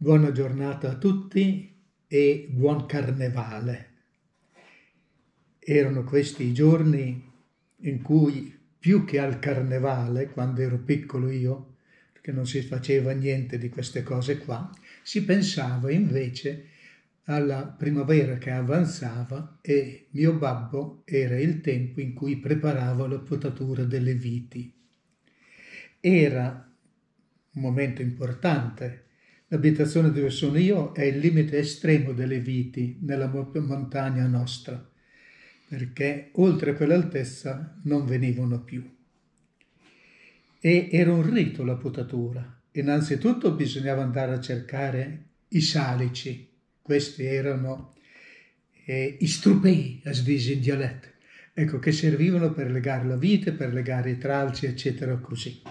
Buona giornata a tutti e buon carnevale. Erano questi i giorni in cui più che al carnevale, quando ero piccolo io, perché non si faceva niente di queste cose qua, si pensava invece alla primavera che avanzava e mio babbo era il tempo in cui preparava la potatura delle viti. Era un momento importante L'abitazione dove sono io è il limite estremo delle viti nella montagna nostra, perché oltre quell'altezza non venivano più. E era un rito la potatura. Innanzitutto bisognava andare a cercare i salici, questi erano eh, i strupei, a svisi in dialetto, ecco, che servivano per legare la vite, per legare i tralci, eccetera, così.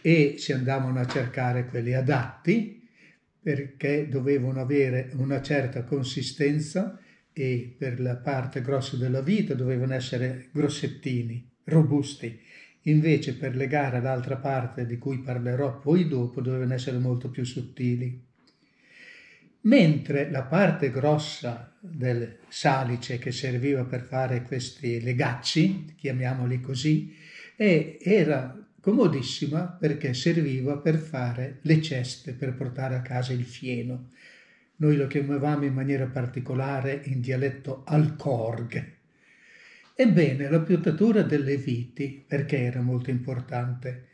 E si andavano a cercare quelli adatti, perché dovevano avere una certa consistenza e per la parte grossa della vita dovevano essere grossettini, robusti. Invece per legare l'altra parte di cui parlerò poi dopo dovevano essere molto più sottili. Mentre la parte grossa del salice che serviva per fare questi legacci, chiamiamoli così, era comodissima perché serviva per fare le ceste per portare a casa il fieno. Noi lo chiamavamo in maniera particolare in dialetto alcorg. Ebbene, la piottatura delle viti perché era molto importante?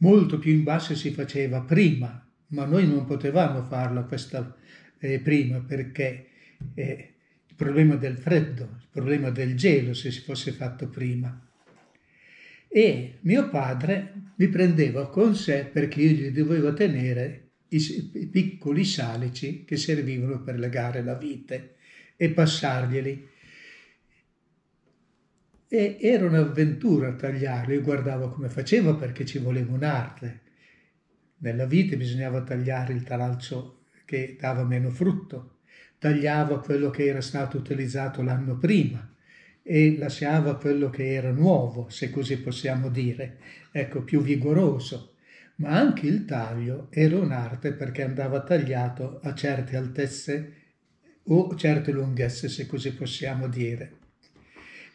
Molto più in basso si faceva prima, ma noi non potevamo farla questa eh, prima perché eh, il problema del freddo, il problema del gelo se si fosse fatto prima e mio padre mi prendeva con sé perché io gli dovevo tenere i piccoli salici che servivano per legare la vite e passarglieli. E era un'avventura tagliarli, io guardavo come faceva perché ci voleva un'arte. Nella vite bisognava tagliare il taralcio che dava meno frutto, tagliava quello che era stato utilizzato l'anno prima, e lasciava quello che era nuovo, se così possiamo dire, ecco, più vigoroso. Ma anche il taglio era un'arte perché andava tagliato a certe altezze o certe lunghezze, se così possiamo dire.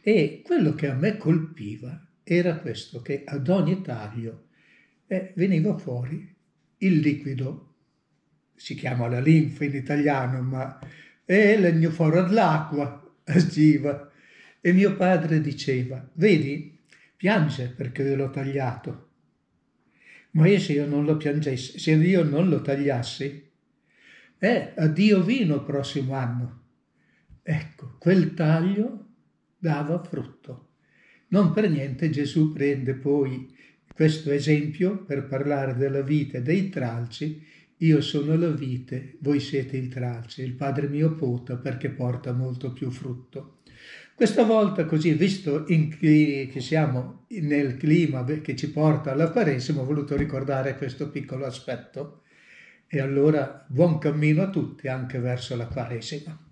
E quello che a me colpiva era questo, che ad ogni taglio eh, veniva fuori il liquido, si chiama la linfa in italiano, ma è legno fuori dall'acqua, agiva E mio padre diceva, vedi, piange perché io l'ho tagliato. Ma io se io non lo piangessi, se io non lo tagliassi, eh, addio vino prossimo anno. Ecco, quel taglio dava frutto. Non per niente Gesù prende poi questo esempio per parlare della vite dei tralci. Io sono la vite, voi siete il tralci, il Padre mio pota perché porta molto più frutto. Questa volta così, visto che siamo nel clima che ci porta alla Quaresima, ho voluto ricordare questo piccolo aspetto. E allora buon cammino a tutti anche verso la Quaresima.